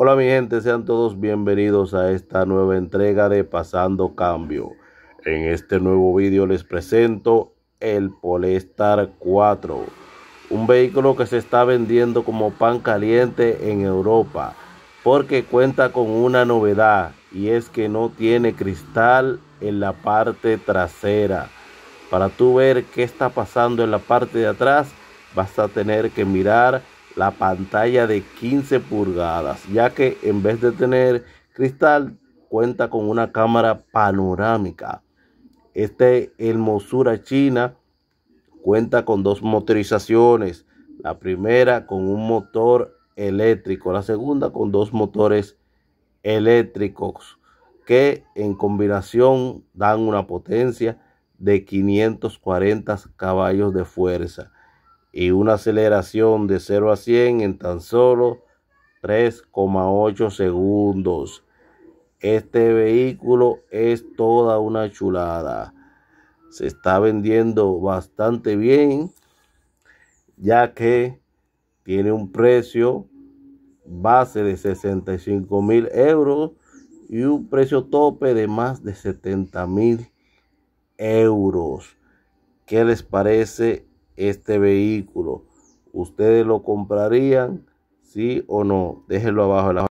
Hola mi gente, sean todos bienvenidos a esta nueva entrega de Pasando Cambio. En este nuevo video les presento el Polestar 4, un vehículo que se está vendiendo como pan caliente en Europa porque cuenta con una novedad y es que no tiene cristal en la parte trasera. Para tú ver qué está pasando en la parte de atrás, vas a tener que mirar la pantalla de 15 pulgadas, ya que en vez de tener cristal, cuenta con una cámara panorámica. Este hermosura china cuenta con dos motorizaciones. La primera con un motor eléctrico, la segunda con dos motores eléctricos que en combinación dan una potencia de 540 caballos de fuerza y una aceleración de 0 a 100 en tan solo 3,8 segundos. Este vehículo es toda una chulada. Se está vendiendo bastante bien ya que tiene un precio base de 65 mil euros y un precio tope de más de 70 mil euros. ¿Qué les parece este vehículo. ¿Ustedes lo comprarían? ¿Sí o no? Déjenlo abajo en la